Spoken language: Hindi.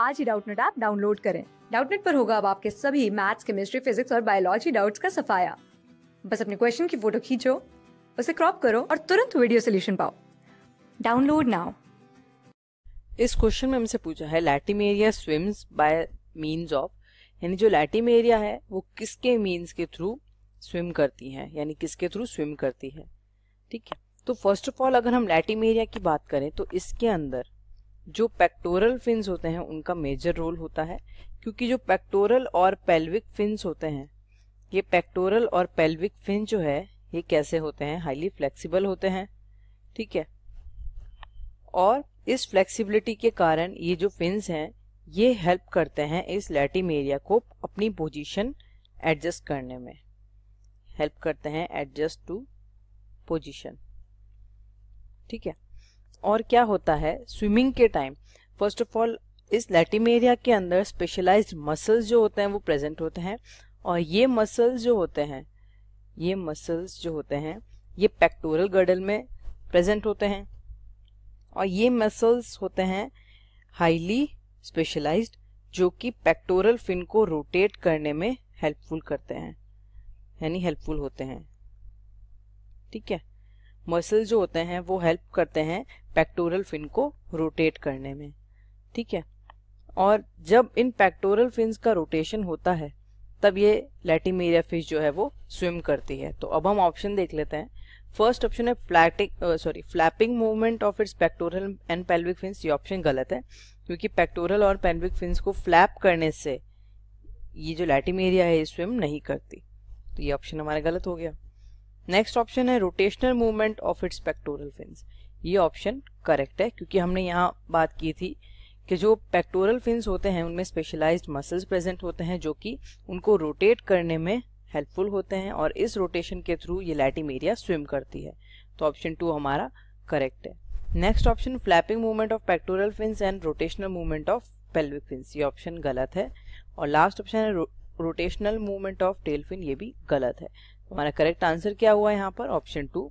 आज ही डाउटनेट ऐप डाउनलोड करें डाउटनेट पर होगा अब आपके सभी मैथ्स केमिस्ट्री फिजिक्स और बायोलॉजी डाउट्स का सफाया बस अपने क्वेश्चन की फोटो खींचो उसे क्रॉप करो और तुरंत वीडियो सोल्यूशन पाओ डाउनलोड नाउ इस क्वेश्चन में हमसे पूछा है Latimeria swims by means of यानी जो लैटिमेरिया है वो किसके मींस के थ्रू स्विम करती है यानी किसके थ्रू स्विम करती है ठीक है तो फर्स्ट ऑफ ऑल अगर हम लैटिमेरिया की बात करें तो इसके अंदर जो पेक्टोरल फिन्स होते हैं उनका मेजर रोल होता है क्योंकि जो पेक्टोरल और पेल्विक फिन्स होते हैं ये पेक्टोरल और पेल्विक फिन जो है ये कैसे होते हैं हाईली फ्लेक्सिबल होते हैं ठीक है और इस फ्लेक्सिबिलिटी के कारण ये जो फिन्स हैं ये हेल्प करते हैं इस लैटिम एरिया को अपनी पोजीशन एडजस्ट करने में हेल्प करते हैं एडजस्ट टू पोजीशन ठीक है और क्या होता है स्विमिंग के टाइम फर्स्ट ऑफ ऑल इस लैटिम एरिया के अंदर स्पेशलाइज्ड मसल्स जो होते हैं वो प्रेजेंट होते हैं और ये मसल्स जो होते हैं ये मसल्स जो होते हैं ये पेक्टोरल गर्डल में प्रेजेंट होते हैं और ये मसल्स होते हैं हाईली स्पेशलाइज्ड जो कि पेक्टोरल फिन को रोटेट करने में हेल्पफुल करते हैं यानी हेल्पफुल होते हैं ठीक है मसल्स जो होते हैं वो हेल्प करते हैं पैक्टोरल फिन को रोटेट करने में ठीक है और जब इन पैक्टोरल फिन्स का रोटेशन होता है तब ये लैटिमेरिया फिश जो है वो स्विम करती है तो अब हम ऑप्शन देख लेते हैं फर्स्ट ऑप्शन है flatting sorry flapping movement of its pectoral and pelvic fins ये ऑप्शन गलत है क्योंकि पैक्टोरल और पेल्विक फिन्स को फ्लैप करने से ये जो लैटिमेरिया है ये स्विम नहीं करती तो ये ऑप्शन हमारा गलत हो गया नेक्स्ट ऑप्शन है rotational movement of its pectoral fins ये ऑप्शन करेक्ट है क्योंकि हमने यहाँ बात की थी कि जो पेक्टोरल फिन्स होते हैं उनमें स्पेशलाइज्ड मसल्स प्रेजेंट होते हैं जो कि उनको रोटेट करने में हेल्पफुल होते हैं और इस रोटेशन के थ्रू ये एरिया स्विम करती है तो ऑप्शन टू हमारा करेक्ट है next option flapping movement of pectoral fins and rotational movement of pelvic fins ये ऑप्शन गलत है और लास्ट ऑप्शन है rotational movement of tail fin ये भी गलत है हमारा करेक्ट आंसर क्या हुआ यहाँ पर ऑप्शन टू